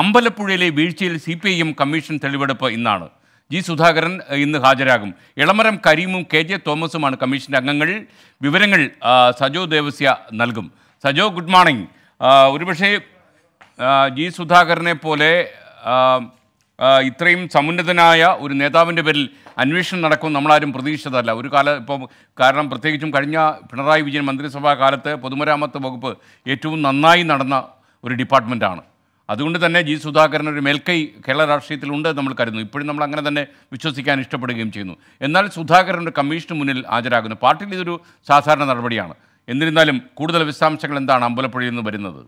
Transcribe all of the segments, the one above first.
അമ്പലപ്പുഴയിലെ വീഴ്ചയിൽ C P I M commission തെളിവെടുപ്പ് ഇന്നാണ് ജി സുധാകരൻ ഇന്ന് ഹാജരാകും ഇളമരം കരീമും കെ ജെ തോമസുമാണ് കമ്മീഷൻ്റെ അംഗങ്ങൾ വിവരങ്ങൾ സജോ ദേവസ്യ നൽകും സജോ ഗുഡ് മോർണിംഗ് ഒരുപക്ഷെ ജി സുധാകരനെ പോലെ ഇത്രയും സമുന്നതനായ ഒരു നേതാവിൻ്റെ പേരിൽ അന്വേഷണം നടക്കും നമ്മളാരും പ്രതീക്ഷിച്ചതല്ല ഒരു കാല ഇപ്പോൾ കാരണം പ്രത്യേകിച്ചും കഴിഞ്ഞ പിണറായി വിജയൻ മന്ത്രിസഭാ കാലത്ത് പൊതുമരാമത്ത് വകുപ്പ് ഏറ്റവും നന്നായി നടന്ന ഒരു ഡിപ്പാർട്ട്മെൻറ്റാണ് അതുകൊണ്ട് തന്നെ ജി സുധാകരൻ ഒരു മേൽക്കൈ കേരള രാഷ്ട്രീയത്തിലുണ്ട് നമ്മൾ കരുതുന്നു ഇപ്പോഴും നമ്മൾ അങ്ങനെ തന്നെ വിശ്വസിക്കാൻ ഇഷ്ടപ്പെടുകയും ചെയ്യുന്നു എന്നാൽ സുധാകരൻ ഒരു കമ്മീഷന് മുന്നിൽ ഹാജരാകുന്നു പാർട്ടിയിൽ ഇതൊരു സാധാരണ നടപടിയാണ് എന്നിരുന്നാലും കൂടുതൽ വിശദാംശങ്ങൾ എന്താണ് അമ്പലപ്പുഴയിൽ നിന്ന് വരുന്നത്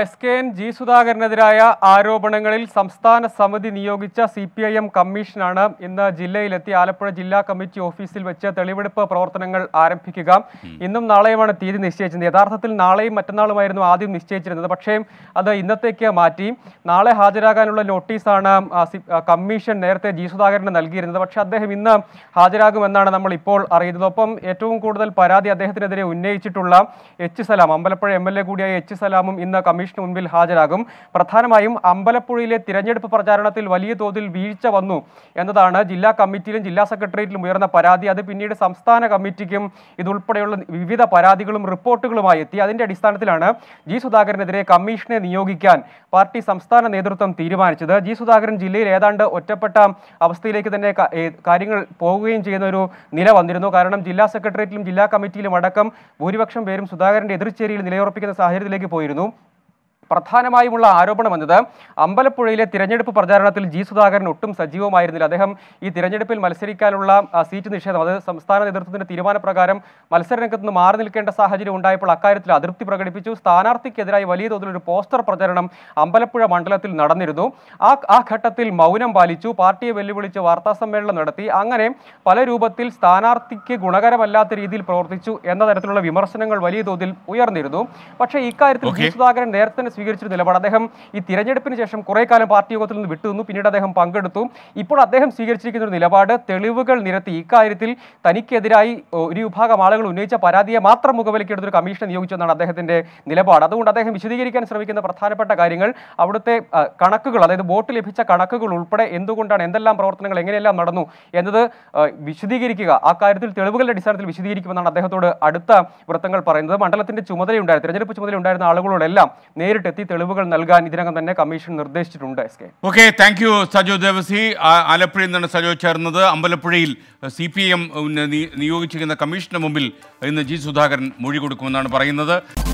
എസ് കെ എൻ ജി സുധാകരനെതിരായ ആരോപണങ്ങളിൽ സംസ്ഥാന സമിതി നിയോഗിച്ച സി പി ഐ എം കമ്മീഷനാണ് ഇന്ന് ജില്ലയിലെത്തി ആലപ്പുഴ ജില്ലാ കമ്മിറ്റി ഓഫീസിൽ വെച്ച് തെളിവെടുപ്പ് പ്രവർത്തനങ്ങൾ ആരംഭിക്കുക ഇന്നും നാളെയുമാണ് തീയതി നിശ്ചയിച്ചത് യഥാർത്ഥത്തിൽ നാളെയും മറ്റന്നാളുമായിരുന്നു ആദ്യം നിശ്ചയിച്ചിരുന്നത് പക്ഷേ അത് ഇന്നത്തേക്ക് മാറ്റി നാളെ ഹാജരാകാനുള്ള നോട്ടീസാണ് കമ്മീഷൻ നേരത്തെ ജി സുധാകരന് നൽകിയിരുന്നത് പക്ഷേ അദ്ദേഹം ഇന്ന് ഹാജരാകുമെന്നാണ് നമ്മൾ ഇപ്പോൾ അറിയുന്നത് ഒപ്പം ഏറ്റവും കൂടുതൽ പരാതി അദ്ദേഹത്തിനെതിരെ ഉന്നയിച്ചിട്ടുള്ള H Salam Ambalappuzha M L A കൂടിയായ എച്ച് സലാമും ഇന്ന് കമ്മീഷന് മുൻപിൽ ഹാജരാകും പ്രധാനമായും അമ്പലപ്പുഴയിലെ തിരഞ്ഞെടുപ്പ് പ്രചാരണത്തിൽ വലിയ തോതിൽ വീഴ്ച വന്നു എന്നതാണ് ജില്ലാ കമ്മിറ്റിയിലും ജില്ലാ സെക്രട്ടേറിയറ്റിലും ഉയർന്ന പരാതി അത് പിന്നീട് സംസ്ഥാന കമ്മിറ്റിക്കും ഇതുൾപ്പെടെയുള്ള വിവിധ പരാതികളും റിപ്പോർട്ടുകളുമായി എത്തി അതിന്റെ അടിസ്ഥാനത്തിലാണ് ജി സുധാകരനെതിരെ കമ്മീഷനെ നിയോഗിക്കാൻ പാർട്ടി സംസ്ഥാന നേതൃത്വം തീരുമാനിച്ചത് ജി സുധാകരൻ ജില്ലയിൽ ഏതാണ്ട് ഒറ്റപ്പെട്ട അവസ്ഥയിലേക്ക് തന്നെ കാര്യങ്ങൾ പോവുകയും ചെയ്യുന്ന ഒരു നില വന്നിരുന്നു കാരണം ജില്ലാ സെക്രട്ടേറിയറ്റിലും ജില്ലാ കമ്മിറ്റിയിലും അടക്കം ഭൂരിപക്ഷം പേരും സുധാകരന്റെ എതിർച്ചേരിയിൽ നിലയുറപ്പിക്കുന്ന സാഹചര്യത്തിലേക്ക് പോയിരുന്നു പ്രധാനമായുമുള്ള ആരോപണം വന്നത് അമ്പലപ്പുഴയിലെ തിരഞ്ഞെടുപ്പ് പ്രചാരണത്തിൽ ജി സുധാകരൻ ഒട്ടും സജീവമായിരുന്നില്ല അദ്ദേഹം ഈ തിരഞ്ഞെടുപ്പിൽ മത്സരിക്കാനുള്ള സീറ്റ് നിഷേധം അത് സംസ്ഥാന നേതൃത്വത്തിന്റെ തീരുമാനപ്രകാരം മത്സരരംഗത്ത് നിന്ന് മാറി നിൽക്കേണ്ട സാഹചര്യം ഉണ്ടായപ്പോൾ അക്കാര്യത്തിൽ അതൃപ്തി പ്രകടിപ്പിച്ചു സ്ഥാനാർത്ഥിക്കെതിരായി വലിയ തോതിലൊരു പോസ്റ്റർ പ്രചരണം അമ്പലപ്പുഴ മണ്ഡലത്തിൽ നടന്നിരുന്നു ആ ആ ഘട്ടത്തിൽ മൗനം പാലിച്ചു പാർട്ടിയെ വെല്ലുവിളിച്ച് വാർത്താ സമ്മേളനം നടത്തി അങ്ങനെ പല രൂപത്തിൽ സ്ഥാനാർത്ഥിക്ക് ഗുണകരമല്ലാത്ത രീതിയിൽ പ്രവർത്തിച്ചു എന്ന തരത്തിലുള്ള വിമർശനങ്ങൾ വലിയ തോതിൽ ഉയർന്നിരുന്നു പക്ഷേ ഇക്കാര്യത്തിൽ ജി സുധാകരൻ നേരത്തെ സ്വീകരിച്ചൊരു നിലപാട് അദ്ദേഹം ഈ തിരഞ്ഞെടുപ്പിന് ശേഷം കുറേ കാലം പാർട്ടി യോഗത്തിൽ നിന്ന് വിട്ടുനിന്നു പിന്നീട് അദ്ദേഹം പങ്കെടുത്തു ഇപ്പോൾ അദ്ദേഹം സ്വീകരിച്ചിരിക്കുന്ന ഒരു നിലപാട് തെളിവുകൾ നിരത്തി ഇക്കാര്യത്തിൽ തനിക്കെതിരായി ഒരു വിഭാഗം ആളുകൾ ഉന്നയിച്ച പരാതിയെ മാത്രം മുഖവിലക്കെടുത്തൊരു കമ്മീഷനെ നിയോഗിച്ചെന്നാണ് അദ്ദേഹത്തിന്റെ നിലപാട് അതുകൊണ്ട് അദ്ദേഹം വിശദീകരിക്കാൻ ശ്രമിക്കുന്ന പ്രധാനപ്പെട്ട കാര്യങ്ങൾ അവിടുത്തെ കണക്കുകൾ അതായത് വോട്ട് ലഭിച്ച കണക്കുകൾ ഉൾപ്പെടെ എന്തുകൊണ്ടാണ് എന്തെല്ലാം പ്രവർത്തനങ്ങൾ എങ്ങനെയെല്ലാം നടന്നു എന്നത് വിശദീകരിക്കുക ആ കാര്യത്തിൽ തെളിവുകളുടെ അടിസ്ഥാനത്തിൽ വിശദീകരിക്കുമെന്നാണ് അദ്ദേഹത്തോട് അടുത്ത വൃത്തങ്ങൾ പറയുന്നത് മണ്ഡലത്തിന്റെ ചുമതലയുണ്ടായിരുന്നു തിരഞ്ഞെടുപ്പ് ചുമതലയുണ്ടായിരുന്ന ആളുകളോടെല്ലാം നേരിട്ട് നേരിട്ടെത്തി തെളിവുകൾ നൽകാൻ ഇതിനകം തന്നെ കമ്മീഷൻ നിർദ്ദേശിച്ചിട്ടുണ്ട് S K okay thank you Sajo Devasi ആലപ്പുഴയിൽ നിന്നാണ് സജോ ചേർന്നത് അമ്പലപ്പുഴയിൽ സി പി എം നിയോഗിച്ചിരിക്കുന്ന കമ്മീഷന് മുമ്പിൽ ഇന്ന് ജി സുധാകരൻ മൊഴി കൊടുക്കുമെന്നാണ് പറയുന്നത്